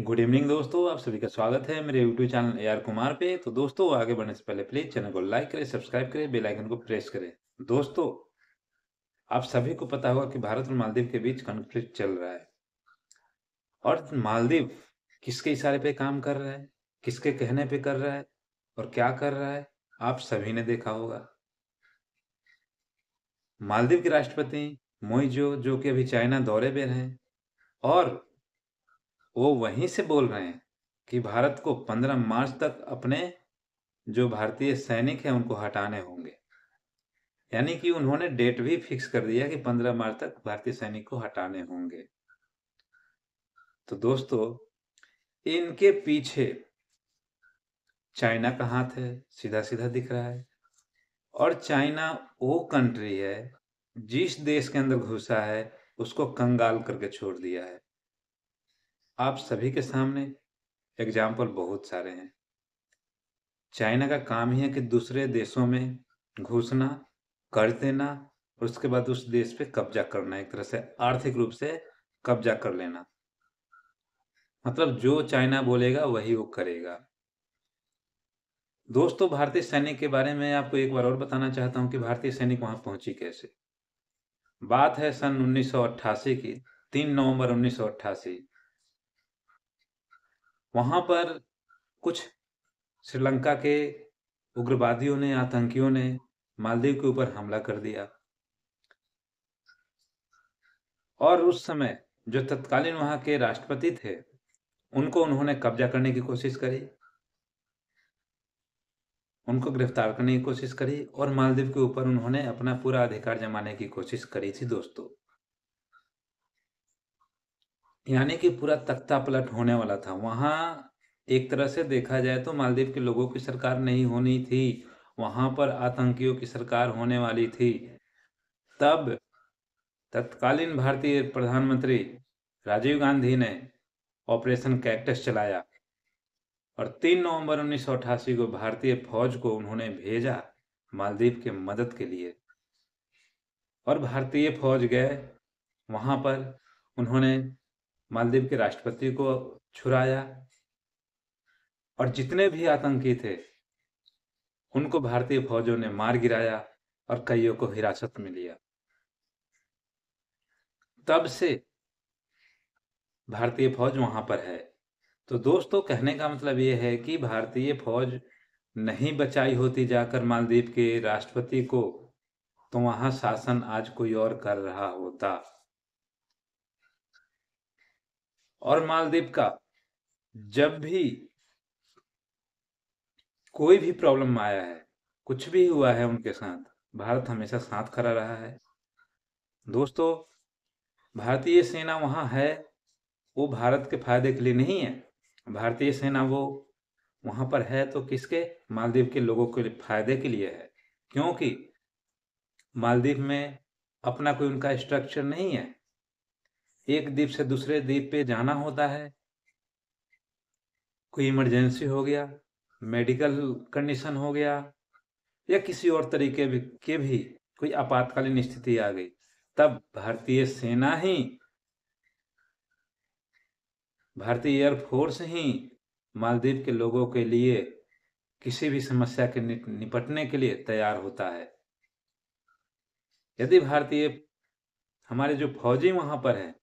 good evening दोस्तों आप सभी का स्वागत है मेरे YouTube channel A R Kumar पे तो दोस्तों आगे बढ़ने से पहले प्लीज चैनल को लाइक करें सब्सक्राइब करें बेल आइकन को प्रेस करें दोस्तों आप सभी को पता होगा कि भारत और मालदीव के बीच कॉन्फ्लिक्ट चल रहा है और मालदीव किसके इशारे पे काम कर रहा है किसके कहने पे कर रहा है और क्या कर रहा है आप सभी ने देखा होगा मालदीव के राष्ट्रपति मोइजो जो कि अभी चाइना दौरे पर हैं और वो वहीं से बोल रहे हैं कि भारत को 15 मार्च तक अपने जो भारतीय सैनिक हैं उनको हटाने होंगे यानी कि उन्होंने डेट भी फिक्स कर दिया कि 15 मार्च तक भारतीय सैनिक को हटाने होंगे तो दोस्तों इनके पीछे चाइना का हाथ है सीधा सीधा दिख रहा है और चाइना वो कंट्री है जिस देश के अंदर घुसा है उसको कंगाल करके छोड़ दिया है आप सभी के सामने एग्जाम्पल बहुत सारे हैं चाइना का काम ही है कि दूसरे देशों में घुसना कर देना और उसके बाद उस देश पे कब्जा करना एक तरह से आर्थिक रूप से कब्जा कर लेना मतलब जो चाइना बोलेगा वही वो करेगा दोस्तों भारतीय सैनिक के बारे में आपको एक बार और बताना चाहता हूं कि भारतीय सैनिक वहां पहुंची कैसे बात है सन 1988 की 3 नवंबर वहाँ पर कुछ श्रीलंका के उग्रवादियों ने आतंकियों ने मालदीव के ऊपर हमला कर दिया और उस समय जो तत्कालीन वहां के राष्ट्रपति थे उनको उन्होंने कब्जा करने की कोशिश करी उनको गिरफ्तार करने की कोशिश करी और मालदीव के ऊपर उन्होंने अपना पूरा अधिकार जमाने की कोशिश करी थी दोस्तों यानी कि पूरा तख्ता पलट होने वाला था वहाँ एक तरह से देखा जाए तो मालदीव के लोगों की सरकार नहीं होनी थी वहाँ पर आतंकियों की सरकार होने वाली थी तब तत्कालीन भारतीय प्रधानमंत्री राजीव गांधी ने ऑपरेशन कैक्टस चलाया और 3 नवंबर उन्नीस को भारतीय फौज को उन्होंने भेजा मालदीव के मदद के लिए और भारतीय फौज गए वहाँ पर उन्होंने मालदीव के राष्ट्रपति को छुराया और जितने भी आतंकी थे उनको भारतीय फौजों ने मार गिराया और कईयों को हिरासत में लिया तब से भारतीय फौज वहां पर है तो दोस्तों कहने का मतलब ये है कि भारतीय फौज नहीं बचाई होती जाकर मालदीव के राष्ट्रपति को तो वहां शासन आज कोई और कर रहा होता और मालदीप का जब भी कोई भी प्रॉब्लम आया है कुछ भी हुआ है उनके साथ भारत हमेशा साथ खड़ा रहा है दोस्तों भारतीय सेना वहाँ है वो भारत के फायदे के लिए नहीं है भारतीय सेना वो वहाँ पर है तो किसके मालदीव के लोगों के फायदे के लिए है क्योंकि मालदीव में अपना कोई उनका स्ट्रक्चर नहीं है एक द्वीप से दूसरे द्वीप पे जाना होता है कोई इमरजेंसी हो गया मेडिकल कंडीशन हो गया या किसी और तरीके भी, के भी कोई आपातकालीन स्थिति आ गई तब भारतीय सेना ही भारतीय एयरफोर्स ही मालदीव के लोगों के लिए किसी भी समस्या के निपटने के लिए तैयार होता है यदि भारतीय हमारे जो फौजी वहां पर है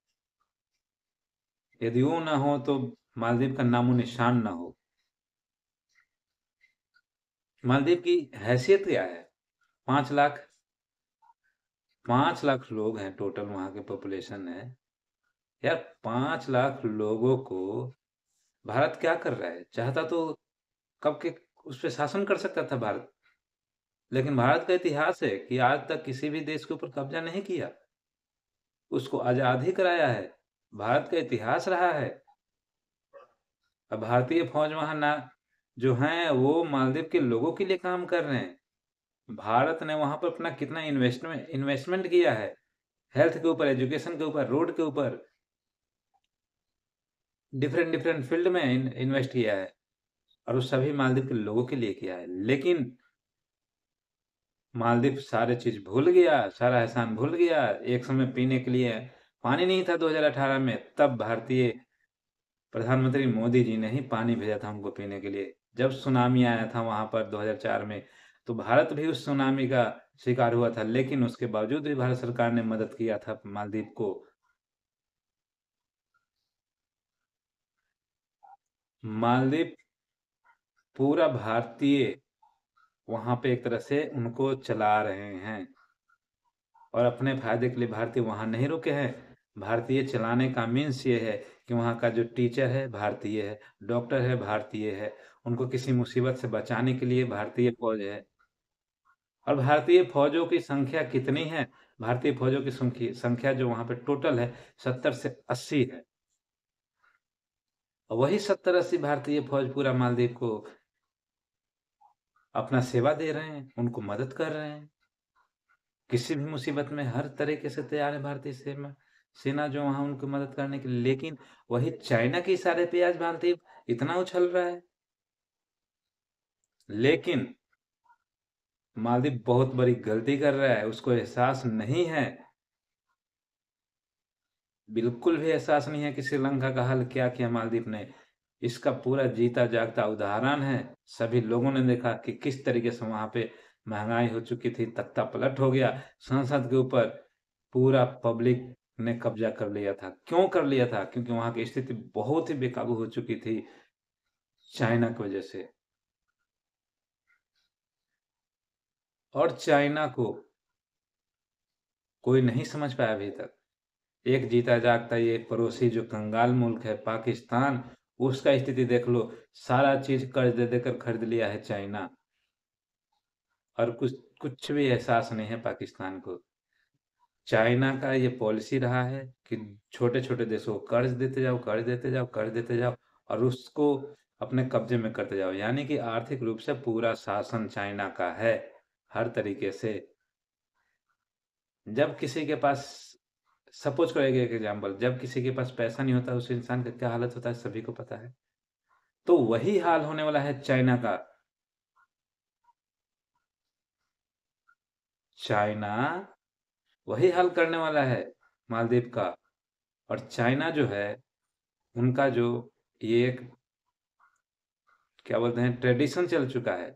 यदि वो ना हो तो मालदीव का नामो निशान ना हो मालदीव की हैसियत क्या है पांच लाख पांच लाख लोग हैं टोटल वहां के पॉपुलेशन है यार पांच लाख लोगों को भारत क्या कर रहा है चाहता तो कब के उस पर शासन कर सकता था भारत लेकिन भारत का इतिहास है कि आज तक किसी भी देश के ऊपर कब्जा नहीं किया उसको आजाद ही कराया है भारत का इतिहास रहा है अब भारतीय फौज वहां ना जो है वो मालदीव के लोगों के लिए काम कर रहे हैं भारत ने वहां पर अपना कितना इन्वेस्टमेंट इन्वेस्टमेंट किया है हेल्थ के ऊपर एजुकेशन के ऊपर रोड के ऊपर डिफरेंट डिफरेंट फील्ड में इन्वेस्ट किया है और वो सभी मालदीव के लोगों के लिए किया है लेकिन मालदीव सारे चीज भूल गया सारा एहसान भूल गया एक समय पीने के लिए पानी नहीं था 2018 में तब भारतीय प्रधानमंत्री मोदी जी ने ही पानी भेजा था हमको पीने के लिए जब सुनामी आया था वहां पर 2004 में तो भारत भी उस सुनामी का शिकार हुआ था लेकिन उसके बावजूद भी भारत सरकार ने मदद किया था मालदीप को मालदीप पूरा भारतीय वहां पे एक तरह से उनको चला रहे हैं और अपने फायदे के लिए भारतीय वहां नहीं रुके हैं भारतीय चलाने का मीन्स ये है कि वहाँ का जो टीचर है भारतीय है डॉक्टर है भारतीय है उनको किसी मुसीबत से बचाने के लिए भारतीय फौज है और भारतीय फौजों की संख्या कितनी है भारतीय फौजों की संख्या जो वहां पे टोटल है सत्तर से अस्सी है वही सत्तर अस्सी भारतीय फौज पूरा मालदीव को अपना सेवा दे रहे हैं उनको मदद कर रहे हैं किसी भी मुसीबत में हर तरीके से तैयार है भारतीय सेना सेना जो वहां उनको मदद करने के लिए लेकिन वही चाइना के इशारे पे आज मालदीव इतना उछल रहा है लेकिन मालदीव बहुत बड़ी गलती कर रहा है उसको एहसास नहीं है बिल्कुल भी एहसास नहीं है कि श्रीलंका का हल क्या किया मालदीप ने इसका पूरा जीता जागता उदाहरण है सभी लोगों ने देखा कि किस तरीके से वहां पे महंगाई हो चुकी थी तख्ता पलट हो गया संसद के ऊपर पूरा पब्लिक ने कब्जा कर लिया था क्यों कर लिया था क्योंकि वहां की स्थिति बहुत ही बेकाबू हो चुकी थी चाइना की वजह से और चाइना को कोई नहीं समझ पाया अभी तक एक जीता जागता ये पड़ोसी जो कंगाल मुल्क है पाकिस्तान उसका स्थिति देख लो सारा चीज कर्ज दे देकर खरीद लिया है चाइना और कुछ कुछ भी एहसास नहीं है पाकिस्तान को चाइना का ये पॉलिसी रहा है कि छोटे छोटे देशों को कर्ज देते जाओ कर्ज देते जाओ कर्ज देते जाओ और उसको अपने कब्जे में करते जाओ यानी कि आर्थिक रूप से पूरा शासन चाइना का है हर तरीके से जब किसी के पास सपोज करो एक एग्जाम्पल जब किसी के पास पैसा नहीं होता उस इंसान का क्या हालत होता है सभी को पता है तो वही हाल होने वाला है चाइना का चाइना वही हल करने वाला है मालदीव का और चाइना जो है उनका जो ये एक क्या बोलते हैं ट्रेडिशन चल चुका है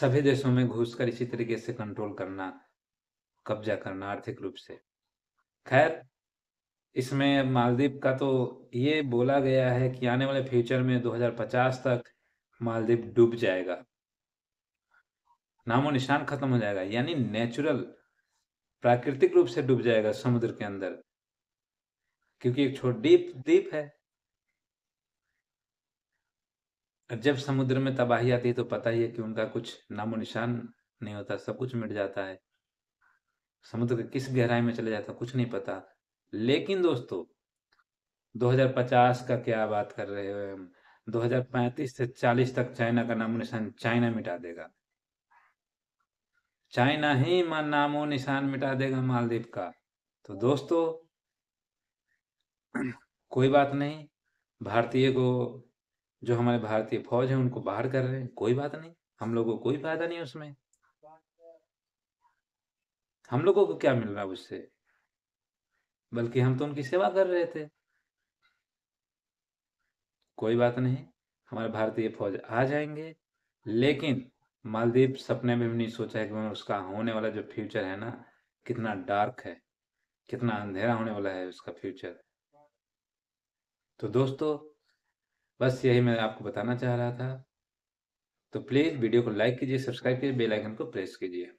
सभी देशों में घुसकर इसी तरीके से कंट्रोल करना कब्जा करना आर्थिक रूप से खैर इसमें मालदीव का तो ये बोला गया है कि आने वाले फ्यूचर में 2050 तक मालदीव डूब जाएगा नामो निशान खत्म हो जाएगा यानी नेचुरल प्राकृतिक रूप से डूब जाएगा समुद्र के अंदर क्योंकि एक छोट डीप दीप है और जब समुद्र में तबाही आती है तो पता ही है कि उनका कुछ नामो निशान नहीं होता सब कुछ मिट जाता है समुद्र के किस गहराई में चले जाता कुछ नहीं पता लेकिन दोस्तों 2050 का क्या बात कर रहे हो हम 2035 से 40 तक चाइना का नामो निशान चाइना मिटा देगा चाइना ही मन नामो निशान मिटा देगा मालदीप का तो दोस्तों कोई बात नहीं भारतीय को जो हमारे भारतीय फौज है उनको बाहर कर रहे हैं कोई बात नहीं हम लोगों को कोई फायदा नहीं उसमें हम लोगों को क्या मिल रहा है उससे बल्कि हम तो उनकी सेवा कर रहे थे कोई बात नहीं हमारे भारतीय फौज आ जाएंगे लेकिन मालदीप सपने में भी नहीं सोचा है कि मैं उसका होने वाला जो फ्यूचर है ना कितना डार्क है कितना अंधेरा होने वाला है उसका फ्यूचर तो दोस्तों बस यही मैं आपको बताना चाह रहा था तो प्लीज़ वीडियो को लाइक कीजिए सब्सक्राइब कीजिए बेल आइकन को प्रेस कीजिए